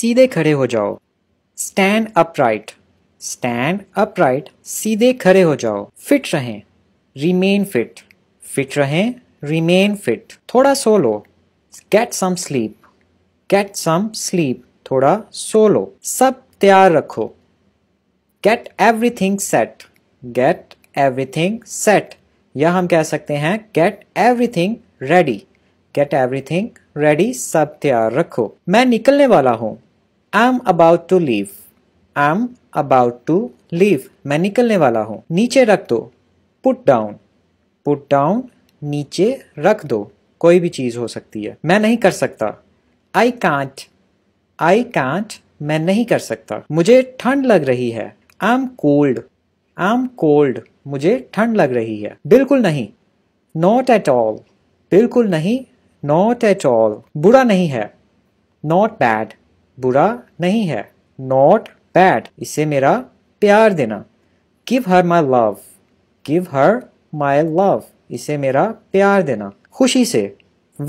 सीधे खड़े हो जाओ स्टैंड अपराइट स्टैंड अपराइट सीधे खड़े हो जाओ फिट रहें रिमेन फिट फिट रहें रिमेन फिट थोड़ा सो लो get some sleep get some sleep थोड़ा सो लो सब तैयार रखो get everything set get everything set या हम कह सकते हैं get everything ready get everything ready सब तैयार रखो मैं निकलने वाला हूँ am about to leave. am about to leave. मैं निकलने वाला हूँ नीचे रख दो put down. put down नीचे रख दो कोई भी चीज़ हो सकती है मैं नहीं कर सकता आई कांट आई कांट मैं नहीं कर सकता मुझे ठंड लग रही है आम कोल्ड आम कोल्ड मुझे ठंड लग रही है बिल्कुल नहीं नॉट एट ऑल बिल्कुल नहीं नॉट एट ऑल बुरा नहीं है नॉट बैड बुरा नहीं है नॉट बैड इसे मेरा प्यार देना give her my love give her my love इसे मेरा प्यार देना खुशी से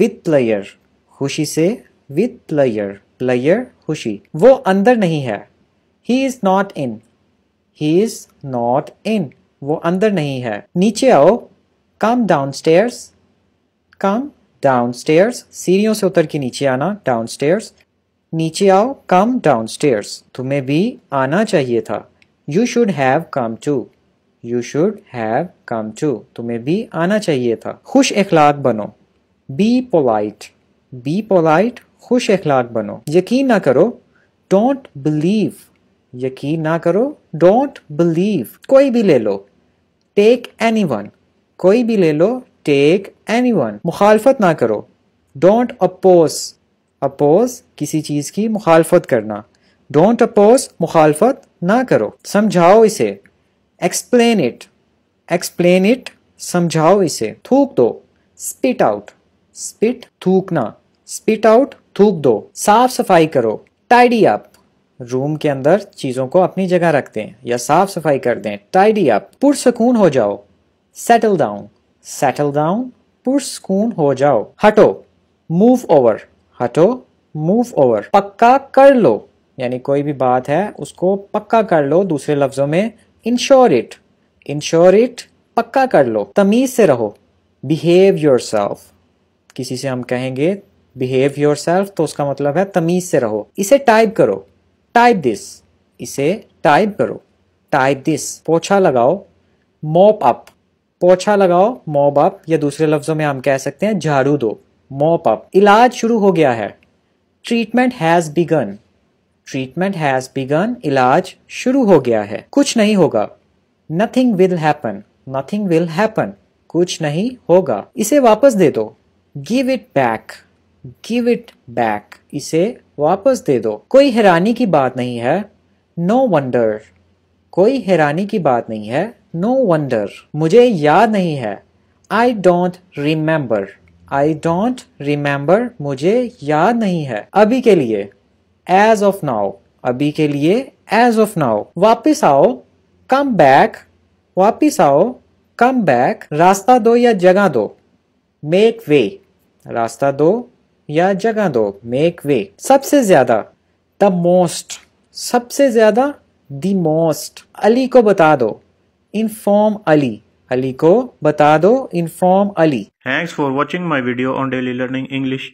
विथ प्लेयर खुशी से विथ प्लेयर प्लेयर खुशी वो अंदर नहीं है he is not in he is not in वो अंदर नहीं है नीचे आओ come downstairs come downstairs सीढ़ियों से उतर के नीचे आना डाउन स्टेयर्स नीचे आओ कम डाउन स्टेयर्स तुम्हें भी आना चाहिए था you should have come to you should have come to तुम्हें भी आना चाहिए था खुश अखलाक बनो बी पोलाइट बी पोलाइट खुश अखलाक बनो यकीन ना करो डोंट बिलीव यकीन ना करो डोंट बिलीव कोई भी ले लो टेक एनी वन कोई भी ले लो टेक एनी वन मुखालफत ना करो डोंट अपोज अपोज किसी चीज की मुखालफत करना डोंट अपोज मुखालफत ना करो समझाओ इसे एक्सप्लेन इट एक्सप्लेन इट समझाओ इसे थूक दो स्पिट आउट स्पिट थूकना स्पिट आउट थूक दो साफ सफाई करो टाइडी अप रूम के अंदर चीज़ों को अपनी जगह रख दें या साफ सफाई कर दें टाइडी अप पुरसकून हो जाओ सेटल डाउन सेटल डाउन पुरसकून हो जाओ हटो मूव ओवर हटो मूव ओवर पक्का कर लो यानी कोई भी बात है उसको पक्का कर लो दूसरे लफ्जों में इंश्योर इट इंश्योर इट पक्का कर लो तमीज से रहो बिहेव योर किसी से हम कहेंगे बिहेव योर तो उसका मतलब है तमीज से रहो इसे टाइप करो टाइप दिस इसे टाइप करो टाइप दिस पोछा लगाओ मोप अप पोछा लगाओ मोब अप या दूसरे लफ्जों में हम कह सकते हैं झाड़ू दो मॉप अप इलाज शुरू हो गया है treatment has begun treatment has begun इलाज शुरू हो गया है कुछ नहीं होगा nothing will happen nothing will happen कुछ नहीं होगा इसे वापस दे दो give it back give it back इसे वापस दे दो कोई हैरानी की बात नहीं है नो no वंडर कोई हैरानी की बात नहीं है नो no वंडर मुझे याद नहीं है I don't remember I don't remember मुझे याद नहीं है अभी के लिए एज ऑफ नाउ अभी के लिए एज ऑफ नाउ वापिस आओ कम बैक वापिस आओ कम बैक रास्ता दो या जगह दो मेक वे रास्ता दो या जगह दो मेक वे सबसे ज्यादा द मोस्ट सबसे ज्यादा द मोस्ट अली को बता दो इनफॉर्म अली अली को बता दो inform Ali thanks for watching my video on daily learning English